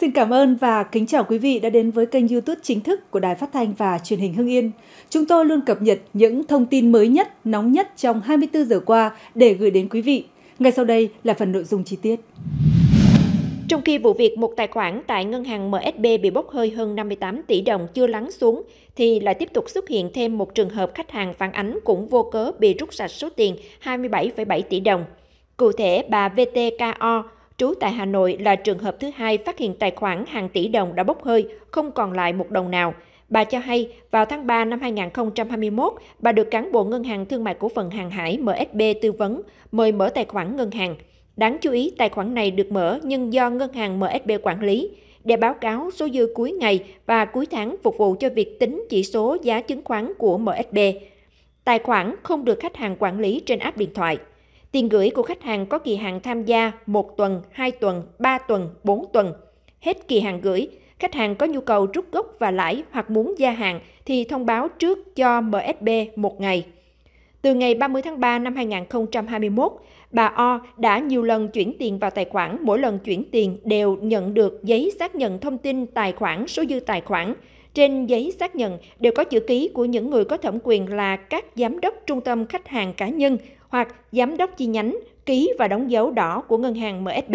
Xin cảm ơn và kính chào quý vị đã đến với kênh YouTube chính thức của Đài Phát thanh và Truyền hình Hưng Yên. Chúng tôi luôn cập nhật những thông tin mới nhất, nóng nhất trong 24 giờ qua để gửi đến quý vị. Ngay sau đây là phần nội dung chi tiết. Trong khi vụ việc một tài khoản tại ngân hàng MSB bị bốc hơi hơn 58 tỷ đồng chưa lắng xuống, thì lại tiếp tục xuất hiện thêm một trường hợp khách hàng phản ánh cũng vô cớ bị rút sạch số tiền 27,7 tỷ đồng. Cụ thể, bà VTKO, trú tại Hà Nội là trường hợp thứ hai phát hiện tài khoản hàng tỷ đồng đã bốc hơi, không còn lại một đồng nào. Bà cho hay, vào tháng 3 năm 2021, bà được cán bộ Ngân hàng Thương mại Cổ phần Hàng hải MSB tư vấn, mời mở tài khoản ngân hàng. Đáng chú ý, tài khoản này được mở nhưng do ngân hàng MSB quản lý. Để báo cáo số dư cuối ngày và cuối tháng phục vụ cho việc tính chỉ số giá chứng khoán của MSB. Tài khoản không được khách hàng quản lý trên app điện thoại. Tiền gửi của khách hàng có kỳ hạn tham gia 1 tuần, 2 tuần, 3 tuần, 4 tuần. Hết kỳ hạn gửi, khách hàng có nhu cầu rút gốc và lãi hoặc muốn gia hạn thì thông báo trước cho MSB một ngày. Từ ngày 30 tháng 3 năm 2021, bà O đã nhiều lần chuyển tiền vào tài khoản, mỗi lần chuyển tiền đều nhận được giấy xác nhận thông tin tài khoản, số dư tài khoản, trên giấy xác nhận đều có chữ ký của những người có thẩm quyền là các giám đốc trung tâm khách hàng cá nhân hoặc giám đốc chi nhánh ký và đóng dấu đỏ của ngân hàng MSB.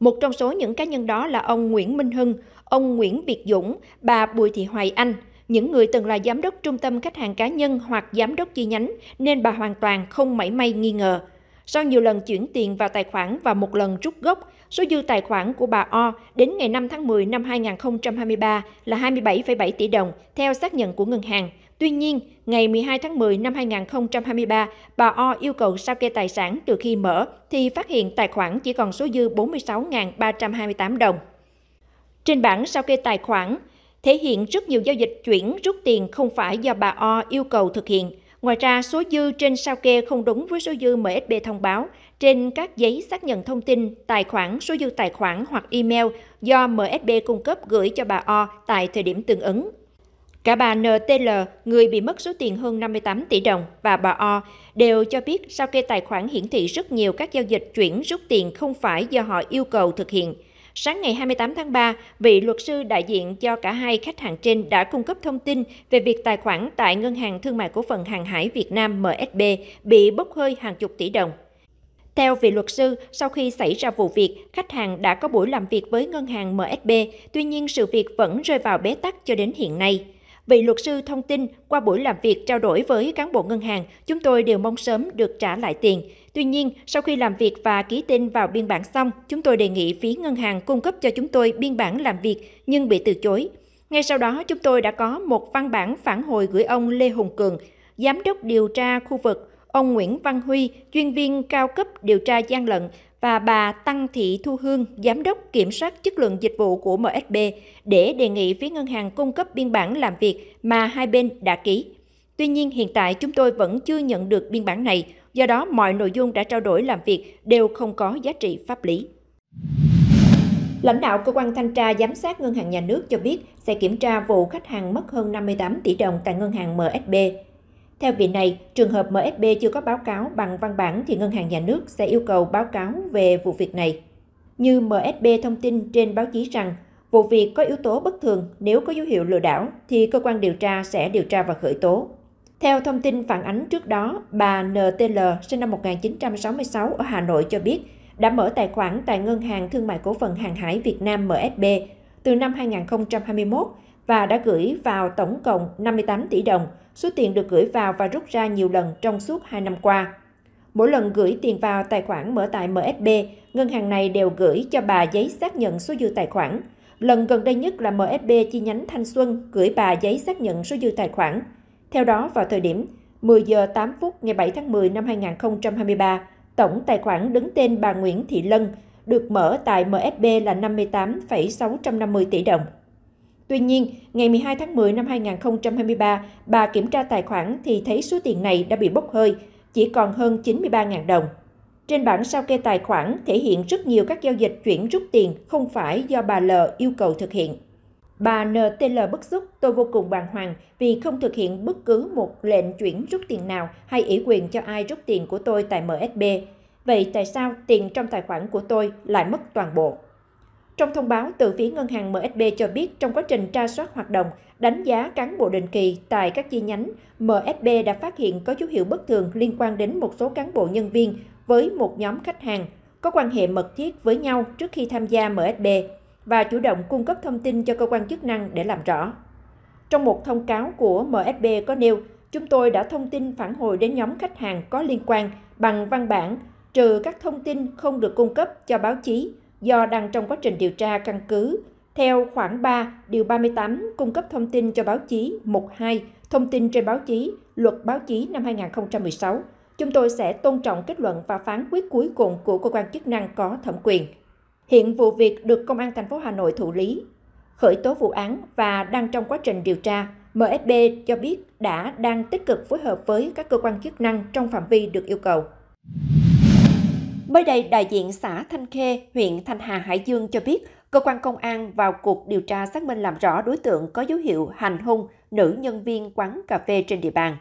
Một trong số những cá nhân đó là ông Nguyễn Minh Hưng, ông Nguyễn Việt Dũng, bà Bùi Thị Hoài Anh, những người từng là giám đốc trung tâm khách hàng cá nhân hoặc giám đốc chi nhánh nên bà hoàn toàn không mảy may nghi ngờ sau nhiều lần chuyển tiền vào tài khoản và một lần rút gốc, số dư tài khoản của bà O đến ngày 5 tháng 10 năm 2023 là 27,7 tỷ đồng, theo xác nhận của ngân hàng. Tuy nhiên, ngày 12 tháng 10 năm 2023, bà O yêu cầu sao kê tài sản từ khi mở thì phát hiện tài khoản chỉ còn số dư 46.328 đồng. Trên bảng sao kê tài khoản, thể hiện rất nhiều giao dịch chuyển rút tiền không phải do bà O yêu cầu thực hiện. Ngoài ra, số dư trên sao kê không đúng với số dư MSB thông báo trên các giấy xác nhận thông tin, tài khoản, số dư tài khoản hoặc email do MSB cung cấp gửi cho bà O tại thời điểm tương ứng. Cả bà NTL, người bị mất số tiền hơn 58 tỷ đồng, và bà O đều cho biết sao kê tài khoản hiển thị rất nhiều các giao dịch chuyển rút tiền không phải do họ yêu cầu thực hiện – Sáng ngày 28 tháng 3, vị luật sư đại diện cho cả hai khách hàng trên đã cung cấp thông tin về việc tài khoản tại Ngân hàng Thương mại Cổ phần Hàng hải Việt Nam MSB bị bốc hơi hàng chục tỷ đồng. Theo vị luật sư, sau khi xảy ra vụ việc, khách hàng đã có buổi làm việc với ngân hàng MSB, tuy nhiên sự việc vẫn rơi vào bế tắc cho đến hiện nay. Vị luật sư thông tin, qua buổi làm việc trao đổi với cán bộ ngân hàng, chúng tôi đều mong sớm được trả lại tiền. Tuy nhiên, sau khi làm việc và ký tên vào biên bản xong, chúng tôi đề nghị phía ngân hàng cung cấp cho chúng tôi biên bản làm việc nhưng bị từ chối. Ngay sau đó, chúng tôi đã có một văn bản phản hồi gửi ông Lê Hùng Cường, Giám đốc điều tra khu vực, ông Nguyễn Văn Huy, chuyên viên cao cấp điều tra gian lận và bà Tăng Thị Thu Hương, Giám đốc Kiểm soát chất lượng dịch vụ của MSB để đề nghị phía ngân hàng cung cấp biên bản làm việc mà hai bên đã ký. Tuy nhiên hiện tại chúng tôi vẫn chưa nhận được biên bản này, do đó mọi nội dung đã trao đổi làm việc đều không có giá trị pháp lý. Lãnh đạo cơ quan thanh tra giám sát ngân hàng nhà nước cho biết sẽ kiểm tra vụ khách hàng mất hơn 58 tỷ đồng tại ngân hàng MSB. Theo vị này, trường hợp MSB chưa có báo cáo bằng văn bản thì ngân hàng nhà nước sẽ yêu cầu báo cáo về vụ việc này. Như MSB thông tin trên báo chí rằng, vụ việc có yếu tố bất thường, nếu có dấu hiệu lừa đảo thì cơ quan điều tra sẽ điều tra và khởi tố. Theo thông tin phản ánh trước đó, bà NTL sinh năm 1966 ở Hà Nội cho biết đã mở tài khoản tại Ngân hàng Thương mại Cổ phần Hàng hải Việt Nam MSB từ năm 2021 và đã gửi vào tổng cộng 58 tỷ đồng, số tiền được gửi vào và rút ra nhiều lần trong suốt 2 năm qua. Mỗi lần gửi tiền vào tài khoản mở tại MSB, ngân hàng này đều gửi cho bà giấy xác nhận số dư tài khoản. Lần gần đây nhất là MSB chi nhánh Thanh Xuân gửi bà giấy xác nhận số dư tài khoản. Theo đó, vào thời điểm 10 giờ 8 phút ngày 7 tháng 10 năm 2023, tổng tài khoản đứng tên bà Nguyễn Thị Lân được mở tại MSB là 58,650 tỷ đồng. Tuy nhiên, ngày 12 tháng 10 năm 2023, bà kiểm tra tài khoản thì thấy số tiền này đã bị bốc hơi, chỉ còn hơn 93.000 đồng. Trên bảng sao kê tài khoản thể hiện rất nhiều các giao dịch chuyển rút tiền không phải do bà L yêu cầu thực hiện. Bà NTL bức xúc, tôi vô cùng bàng hoàng vì không thực hiện bất cứ một lệnh chuyển rút tiền nào hay ủy quyền cho ai rút tiền của tôi tại MSB. Vậy tại sao tiền trong tài khoản của tôi lại mất toàn bộ? Trong thông báo từ phía ngân hàng MSB cho biết trong quá trình tra soát hoạt động, đánh giá cán bộ định kỳ tại các chi nhánh, MSB đã phát hiện có dấu hiệu bất thường liên quan đến một số cán bộ nhân viên với một nhóm khách hàng có quan hệ mật thiết với nhau trước khi tham gia MSB và chủ động cung cấp thông tin cho cơ quan chức năng để làm rõ. Trong một thông cáo của MSB có nêu, chúng tôi đã thông tin phản hồi đến nhóm khách hàng có liên quan bằng văn bản, trừ các thông tin không được cung cấp cho báo chí do đang trong quá trình điều tra căn cứ theo khoảng 3, điều 38 cung cấp thông tin cho báo chí, mục 2, thông tin trên báo chí, luật báo chí năm 2016. Chúng tôi sẽ tôn trọng kết luận và phán quyết cuối cùng của cơ quan chức năng có thẩm quyền. Hiện vụ việc được Công an thành phố Hà Nội thụ lý, khởi tố vụ án và đang trong quá trình điều tra. MSB cho biết đã đang tích cực phối hợp với các cơ quan chức năng trong phạm vi được yêu cầu. Mới đây, đại diện xã Thanh Khê, huyện Thanh Hà, Hải Dương cho biết cơ quan công an vào cuộc điều tra xác minh làm rõ đối tượng có dấu hiệu hành hung nữ nhân viên quán cà phê trên địa bàn.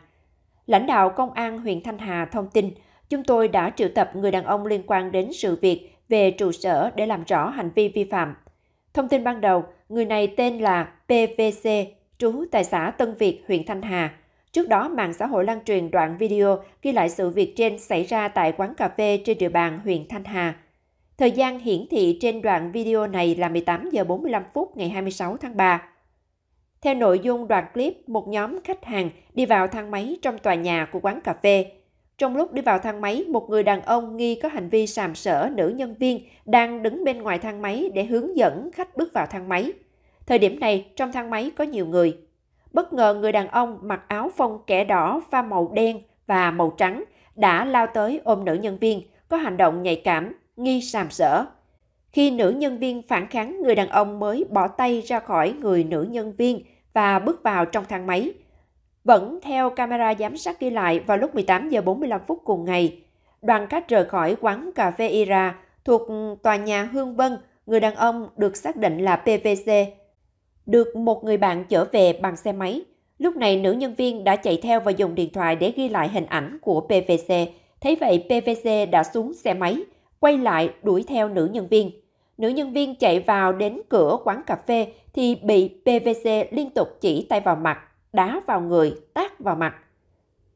Lãnh đạo công an huyện Thanh Hà thông tin, chúng tôi đã triệu tập người đàn ông liên quan đến sự việc về trụ sở để làm rõ hành vi vi phạm. Thông tin ban đầu, người này tên là PVC, trú tại xã Tân Việt, huyện Thanh Hà. Trước đó, mạng xã hội lan truyền đoạn video ghi lại sự việc trên xảy ra tại quán cà phê trên địa bàn huyện Thanh Hà. Thời gian hiển thị trên đoạn video này là 18 giờ 45 phút ngày 26 tháng 3. Theo nội dung đoạn clip, một nhóm khách hàng đi vào thang máy trong tòa nhà của quán cà phê – trong lúc đi vào thang máy, một người đàn ông nghi có hành vi sàm sỡ nữ nhân viên đang đứng bên ngoài thang máy để hướng dẫn khách bước vào thang máy. Thời điểm này, trong thang máy có nhiều người. Bất ngờ người đàn ông mặc áo phông kẻ đỏ pha màu đen và màu trắng đã lao tới ôm nữ nhân viên, có hành động nhạy cảm, nghi sàm sỡ. Khi nữ nhân viên phản kháng, người đàn ông mới bỏ tay ra khỏi người nữ nhân viên và bước vào trong thang máy – vẫn theo camera giám sát ghi lại vào lúc 18 giờ 45 phút cùng ngày, đoàn khách rời khỏi quán cà phê Ira thuộc tòa nhà Hương Vân, người đàn ông được xác định là PVC. Được một người bạn chở về bằng xe máy. Lúc này nữ nhân viên đã chạy theo và dùng điện thoại để ghi lại hình ảnh của PVC. Thấy vậy PVC đã xuống xe máy, quay lại đuổi theo nữ nhân viên. Nữ nhân viên chạy vào đến cửa quán cà phê thì bị PVC liên tục chỉ tay vào mặt đá vào người, tát vào mặt.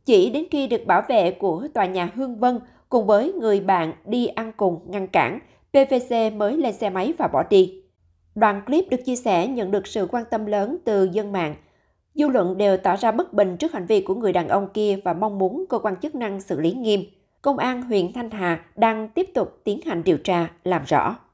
Chỉ đến khi được bảo vệ của tòa nhà Hương Vân cùng với người bạn đi ăn cùng ngăn cản, PVC mới lên xe máy và bỏ đi. Đoạn clip được chia sẻ nhận được sự quan tâm lớn từ dân mạng. Dư luận đều tỏ ra bất bình trước hành vi của người đàn ông kia và mong muốn cơ quan chức năng xử lý nghiêm. Công an huyện Thanh Hà đang tiếp tục tiến hành điều tra, làm rõ.